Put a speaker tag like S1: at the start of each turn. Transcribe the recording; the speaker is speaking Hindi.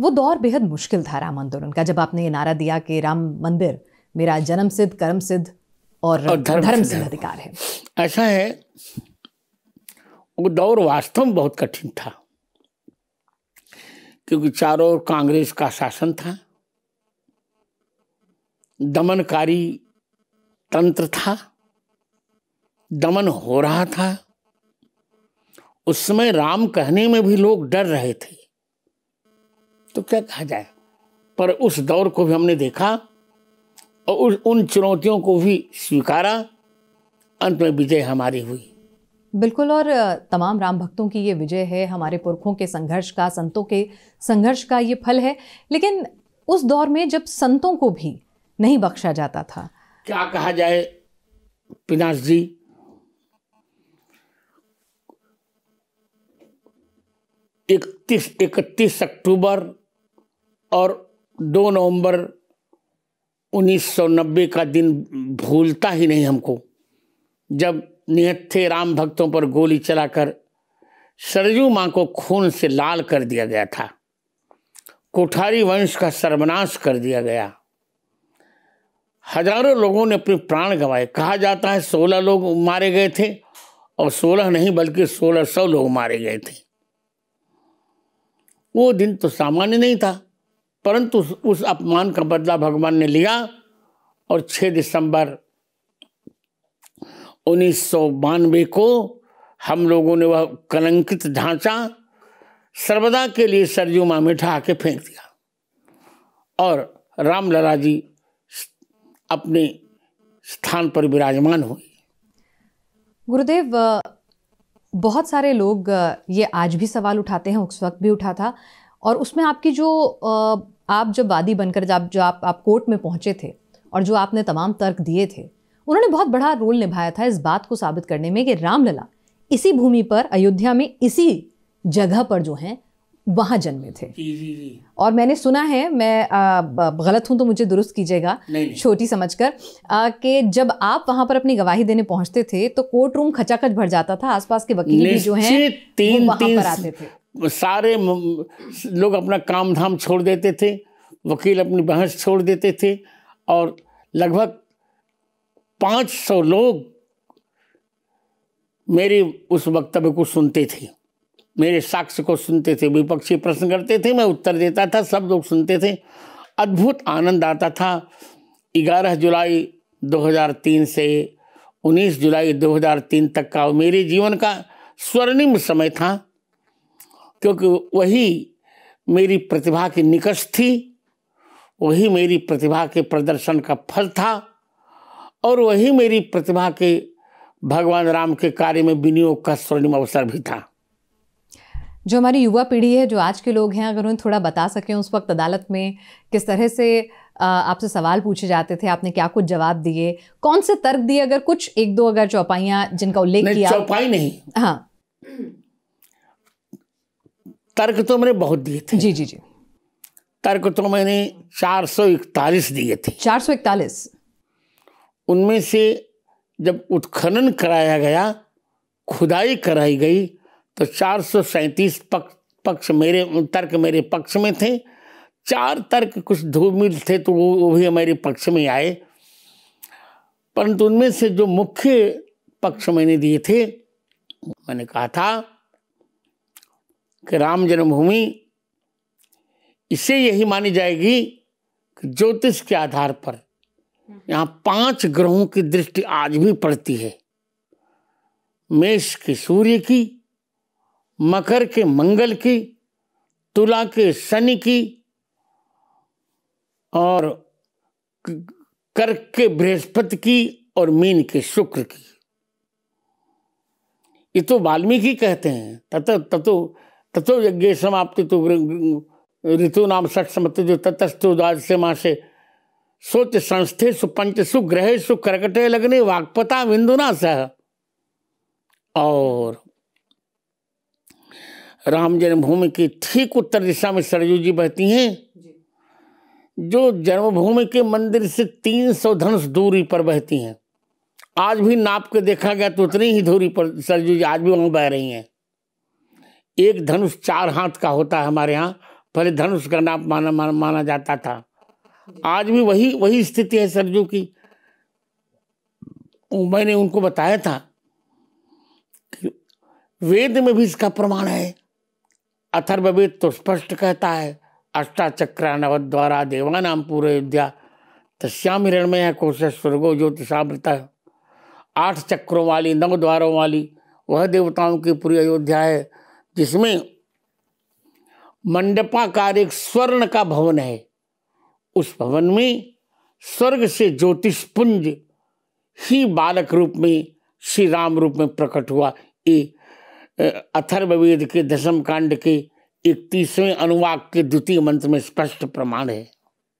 S1: वो दौर बेहद मुश्किल था राम आंदोलन का जब आपने ये नारा दिया कि राम मंदिर मेरा जन्म सिद्ध कर्म सिद्ध और, और धर्म, धर्म सिद्ध अधिकार है ऐसा है
S2: वो दौर वास्तव में बहुत कठिन था क्योंकि चारों ओर कांग्रेस का शासन था दमनकारी तंत्र था दमन हो रहा था उस समय राम कहने में भी लोग डर रहे थे
S1: तो क्या कहा जाए
S2: पर उस दौर को भी हमने देखा और उन चुनौतियों को भी स्वीकारा अंत में विजय हमारी हुई
S1: बिल्कुल और तमाम राम भक्तों की ये विजय है हमारे पुरखों के संघर्ष का संतों के संघर्ष का ये फल है लेकिन उस दौर में जब संतों को भी नहीं बख्शा जाता था
S2: क्या कहा जाए पिनाश जी इकतीस इकतीस अक्टूबर और 2 नवंबर 1990 का दिन भूलता ही नहीं हमको जब निहत्थे राम भक्तों पर गोली चलाकर सरजू माँ को खून से लाल कर दिया गया था कोठारी वंश का सर्वनाश कर दिया गया हजारों लोगों ने अपने प्राण गंवाए कहा जाता है सोलह लोग मारे गए थे और सोलह नहीं बल्कि सोलह सौ लोग मारे गए थे वो दिन तो सामान्य नहीं था परंतु उस अपमान का बदला भगवान ने लिया और 6 दिसंबर उन्नीस को हम लोगों ने वह कलंकित ढांचा सर्वदा के लिए सरजू माँ में आके फेंक दिया और रामलला जी अपने स्थान पर विराजमान हुए
S1: गुरुदेव बहुत सारे लोग ये आज भी सवाल उठाते हैं उस वक्त भी उठा था और उसमें आपकी जो आप जब वादी बनकर जब जो आप, आप कोर्ट में पहुँचे थे और जो आपने तमाम तर्क दिए थे उन्होंने बहुत बड़ा रोल निभाया था इस बात को साबित करने में कि रामलला इसी भूमि पर अयोध्या में इसी जगह पर जो हैं वहाँ जन्मे थे जी जी जी। और मैंने सुना है मैं आ, गलत हूँ तो मुझे दुरुस्त कीजिएगा छोटी समझकर कि जब आप वहाँ पर अपनी गवाही देने पहुँचते थे तो कोर्ट रूम खचाखच भर जाता था आसपास के वकील भी जो हैं वहाँ पर आते
S2: थे सारे लोग अपना काम धाम छोड़ देते थे वकील अपनी बहस छोड़ देते थे और लगभग पाँच सौ लोग मेरे उस वक्तव्य को सुनते थे मेरे साक्ष्य को सुनते थे विपक्षी प्रश्न करते थे मैं उत्तर देता था सब लोग सुनते थे अद्भुत आनंद आता था 11 जुलाई 2003 से 19 जुलाई 2003 तक का मेरे जीवन का स्वर्णिम समय था क्योंकि वही मेरी प्रतिभा की निकट थी वही मेरी प्रतिभा के प्रदर्शन का फल था और वही मेरी प्रतिभा के भगवान राम के कार्य में विनियोग का स्वर्णिम अवसर भी था
S1: जो हमारी युवा पीढ़ी है जो आज के लोग हैं अगर उन्हें थोड़ा बता सकें उस वक्त अदालत में किस तरह से आपसे सवाल पूछे जाते थे आपने क्या कुछ जवाब दिए कौन से तर्क दिए अगर कुछ एक दो अगर चौपाइयाँ जिनका उल्लेख किया चौपाई नहीं हाँ
S2: तर्क तो मैंने बहुत दिए थे जी जी जी तर्क तो मैंने 441 दिए थे
S1: 441
S2: उनमें से जब उत्खनन कराया गया खुदाई कराई गई तो चार सौ सैंतीस पक्ष पक्ष मेरे तर्क मेरे पक्ष में थे चार तर्क कुछ धूमिल थे तो वो वो भी हमारे पक्ष में आए परंतु उनमें से जो मुख्य पक्ष मैंने दिए थे मैंने कहा था कि राम जन्मभूमि इसे यही मानी जाएगी कि ज्योतिष के आधार पर यहाँ पांच ग्रहों की दृष्टि आज भी पड़ती है मेष के सूर्य की मकर के मंगल की तुला के शनि की और कर्क के बृहस्पति की और मीन के शुक्र की ये तो वाल्मीकि कहते हैं तथा तत्व तथो यज्ञ समाप्ति तो ऋतु नाम सठ समत्ति जो ततस्तु द्वादश मासे सोच संस्थे ग्रह सु करकटे लगने वाक्पता विंदुना सह और राम जन्मभूमि की ठीक उत्तर दिशा में सरयू जी बहती हैं जो जन्मभूमि के मंदिर से तीन सौ धनुष दूरी पर बहती हैं आज भी नाप के देखा गया तो उतनी ही दूरी पर सरजू जी आज भी वहाँ बह रही हैं एक धनुष चार हाथ का होता है हमारे यहाँ पहले धनुष का नाप माना माना, माना जाता था आज भी वही वही स्थिति है सरजू की मैंने उनको बताया था कि वेद में भी इसका प्रमाण है अथर्ववेद तो स्पष्ट कहता है अष्टाचक्र नवद्वारा देवानाम पूरे अयोध्या तस्याम हिरणमय कोश स्वर्गो ज्योतिषावृत आठ चक्रों वाली नव द्वारों वाली वह देवताओं की पूरी अयोध्या है जिसमें मंडपाकार एक स्वर्ण का भवन है उस भवन में स्वर्ग से ज्योतिष पुंज ही बालक रूप में श्री राम रूप में प्रकट हुआ ये अथर्ववेद के दशम कांड के इकतीसवें अनुवाक के द्वितीय मंत्र में स्पष्ट प्रमाण है